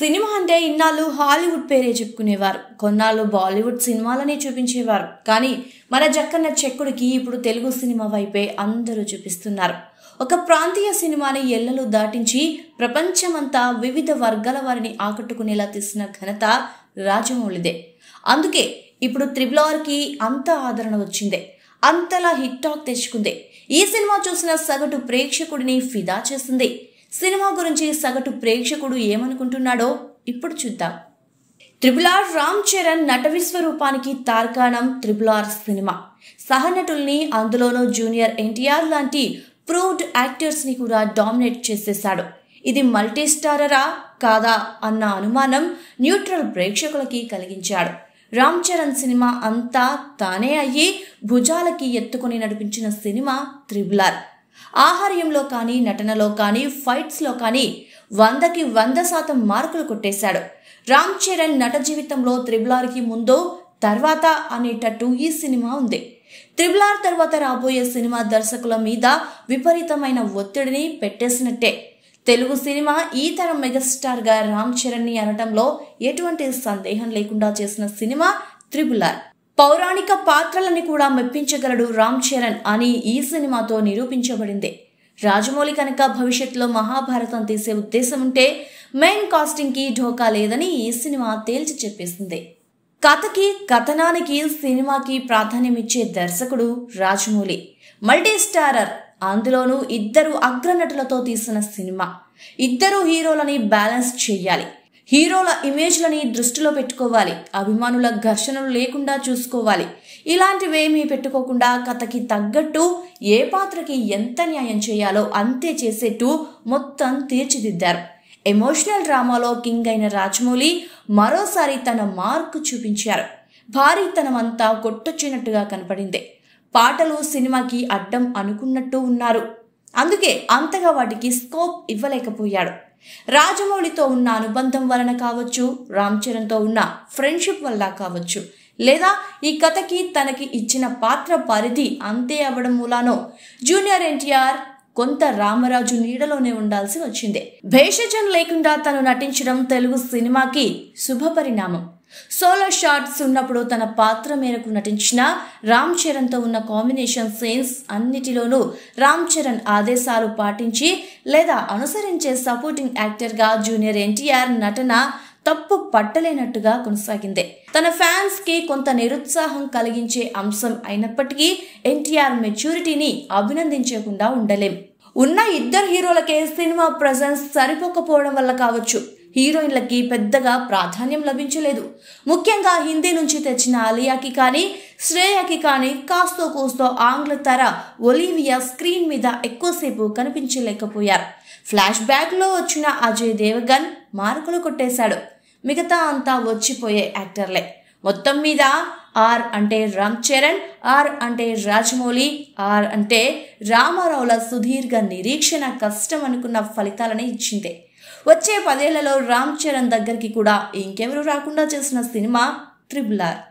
cinema అంటే ఇన్నాళ్ళు Hollywood పేరే చెప్పుకునేవారు కొన్నాళ్ళు బాలీవుడ్ సినిమాలనే చూపించేవారు కానీ మన జక్కన్న చెక్కుడికి ఇప్పుడు తెలుగు సినిమా వైపే అందరూ చూపిస్తున్నారు ఒక ప్రాంతీయ సినిమాని ఎల్లలు దాటించి ప్రపంచమంతా వివిధ వర్గాల వారిని ఆకట్టుకునేలా తీసిన ఘనత రాజమౌళిదే అందుకే ఇప్పుడు త్రిబుల్ ఆర్కి అంత ఆదరణ వచ్చిందే అంతలా హిట్ టాక్ తెచ్చుకుంది ఈ సినిమా చూసిన సగటు ప్రేక్షకుడిని ఫిదా చేసింది సినిమా గురించి సగటు ప్రేక్షకుడు ఏమనుకుంటున్నాడో ఇప్పుడు చూద్దాం త్రిపుల్ ఆర్ రామ్ చరణ్ నట విశ్వరూపానికి తార్కాణం త్రిపుల్ ఆర్ సినిమా సహనటుల్ని అందులోనూ జూనియర్ ఎన్టీఆర్ లాంటి ప్రూవ్డ్ యాక్టర్స్ని కూడా డామినేట్ చేసేశాడు ఇది మల్టీస్టారరా కాదా అన్న అనుమానం న్యూట్రల్ ప్రేక్షకులకి కలిగించాడు రామ్ చరణ్ సినిమా అంతా తానే అయ్యి భుజాలకి ఎత్తుకుని నడిపించిన సినిమా త్రిబులార్ ఆహార్యంలో కానీ నటనలో కానీ ఫైట్స్లో కానీ వందకి వంద శాతం మార్కులు కొట్టేశాడు రామ్ చరణ్ నట జీవితంలో త్రిబులార్కి ముందు తర్వాత అనేటట్టు ఈ సినిమా ఉంది త్రిబులార్ తర్వాత రాబోయే సినిమా దర్శకుల మీద విపరీతమైన ఒత్తిడిని పెట్టేసినట్టే తెలుగు సినిమా ఈ తరం మెగాస్టార్గా రామ్ చరణ్ని అనటంలో ఎటువంటి సందేహం లేకుండా చేసిన సినిమా త్రిబులార్ పౌరాణిక పాత్రలని కూడా మెప్పించగలడు రామ్ చరణ్ అని ఈ సినిమాతో నిరూపించబడింది రాజమౌళి కనుక భవిష్యత్తులో మహాభారతం తీసే ఉద్దేశం ఉంటే మెయిన్ కాస్టింగ్కి ఢోకా లేదని ఈ సినిమా తేల్చి చెప్పేసింది కథకి కథనానికి సినిమాకి ప్రాధాన్యం ఇచ్చే దర్శకుడు రాజమౌళి మల్టీ స్టారర్ అందులోనూ ఇద్దరు అగ్రనటులతో తీసిన సినిమా ఇద్దరు హీరోలని బ్యాలెన్స్ చేయాలి హీరోల ఇమేజ్లని దృష్టిలో పెట్టుకోవాలి అభిమానుల ఘర్షణలు లేకుండా చూసుకోవాలి ఇలాంటివేమీ పెట్టుకోకుండా కథకి తగ్గట్టు ఏ పాత్రకి ఎంత న్యాయం చేయాలో అంతే చేసేట్టు మొత్తం తీర్చిదిద్దారు ఎమోషనల్ డ్రామాలో కింగ్ అయిన రాజమౌళి మరోసారి తన మార్క్ చూపించారు అంతా కొట్టొచ్చినట్టుగా కనపడింది పాటలు సినిమాకి అడ్డం అనుకున్నట్టు ఉన్నారు అందుకే అంతగా వాటికి స్కోప్ ఇవ్వలేకపోయాడు రాజమౌళితో ఉన్న అనుబంధం వలన కావచ్చు రామ్ చరణ్తో ఉన్న ఫ్రెండ్షిప్ వల్ల కావచ్చు లేదా ఈ కథకి తనకి ఇచ్చిన పాత్ర పరిధి అంతే అవ్వడం మూలానో జూనియర్ ఎన్టీఆర్ కొంత రామరాజు నీడలోనే ఉండాల్సి వచ్చింది భేషజం లేకుండా తను నటించడం తెలుగు సినిమాకి శుభపరిణామం సోలో షార్ట్స్ ఉన్నప్పుడు తన పాత్ర మేరకు నటించిన రామ్ చరణ్తో ఉన్న కాంబినేషన్ సీన్స్ అన్నిటిలోనూ రామ్ చరణ్ ఆదేశాలు పాటించి లేదా అనుసరించే సపోర్టింగ్ యాక్టర్గా జూనియర్ ఎన్టీఆర్ నటన తప్పు పట్టలేనట్టుగా కొనసాగింది తన ఫ్యాన్స్కి కొంత నిరుత్సాహం కలిగించే అంశం అయినప్పటికీ ఎన్టీఆర్ మెచ్యూరిటీని అభినందించకుండా ఉండలేం ఉన్న ఇద్దరు హీరోలకే సినిమా ప్రజెన్స్ సరిపోకపోవడం వల్ల కావచ్చు హీరోయిన్లకి పెద్దగా ప్రాధాన్యం లభించలేదు ముఖ్యంగా హిందీ నుంచి తెచ్చిన అలియాకి కానీ శ్రేయాకి కానీ కాస్తో కూస్తో ఆంగ్ల తర ఒలివియా స్క్రీన్ మీద ఎక్కువసేపు కనిపించలేకపోయారు ఫ్లాష్ బ్యాక్లో వచ్చిన అజయ్ దేవగన్ మార్కులు కొట్టేశాడు మిగతా అంతా వచ్చిపోయే యాక్టర్లే మొత్తం మీద ఆర్ అంటే రామ్ చరణ్ ఆర్ అంటే రాజమౌళి ఆర్ అంటే రామారావుల సుదీర్ఘ నిరీక్షణ కష్టం అనుకున్న ఫలితాలని ఇచ్చింది వచ్చే పదేళ్లలో రామ్ చరణ్ దగ్గరికి కూడా ఇంకెవరు రాకుండా చేసిన సినిమా త్రిబులార్ ఆర్